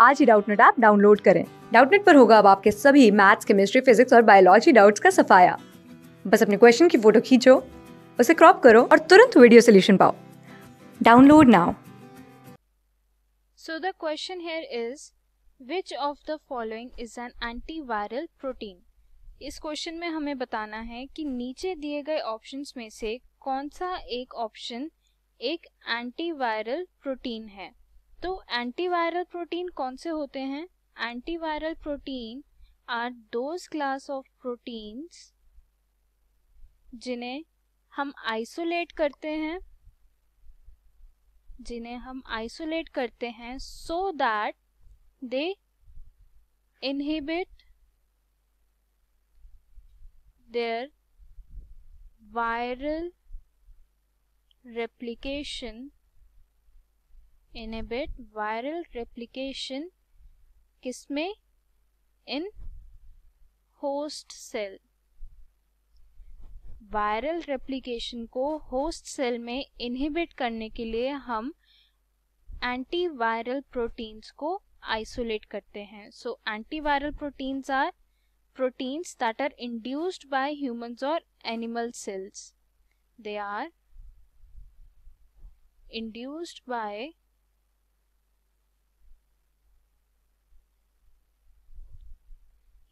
आज ही Doubtnut app download करें डाउटनेट पर होगा अब आपके सभी मैथ्स केमिस्ट्री फिजिक्स और बायोलॉजी डाउट्स का सफाया बस अपने क्वेश्चन की फोटो खींचो उसे क्रॉप करो और तुरंत वीडियो सोल्यूशन पाओ download now so the question here is which of the following is an antiviral protein इस क्वेश्चन में हमें बताना है कि नीचे दिए गए ऑप्शंस में से कौन सा एक ऑप्शन एक एंटीवायरल प्रोटीन है तो एंटीवायरल प्रोटीन कौन से होते हैं antiviral protein are those class of proteins जिन्हें हम आइसोलेट करते हैं जिन्हें हम आइसोलेट करते हैं so that they inhibit their viral replication inhibit viral replication किसमें in host cell viral replication को होस्ट सेल में इनहिबिट करने के लिए हम एंटीवायरल प्रोटीन्स को आइसोलेट करते हैं so antiviral proteins are proteins that are induced by humans और animal cells they are induced by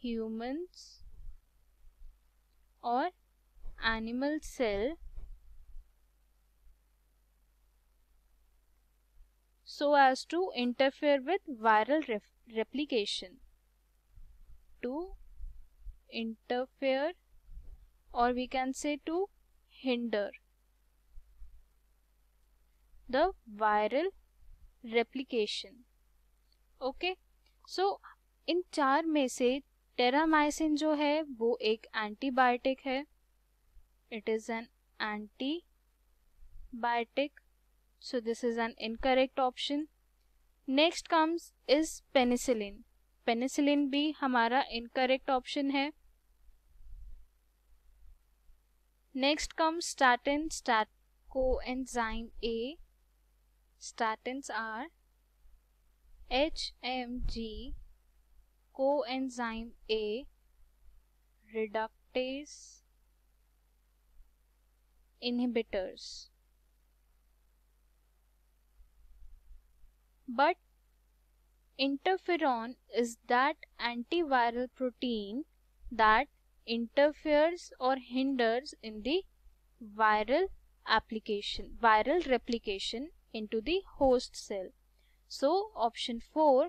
humans or animal cell so as to interfere with viral replication to interfere or we can say to hinder the viral replication okay so in may say. Terramycin जो है वो एक antibiotic है it is an antibiotic so this is an incorrect option next comes is penicillin penicillin भी हमारा incorrect option है next come statin स्टैटको enzyme A statin are H M G coenzyme A reductase inhibitors. But interferon is that antiviral protein that interferes or hinders in the viral application, viral replication into the host cell. So option 4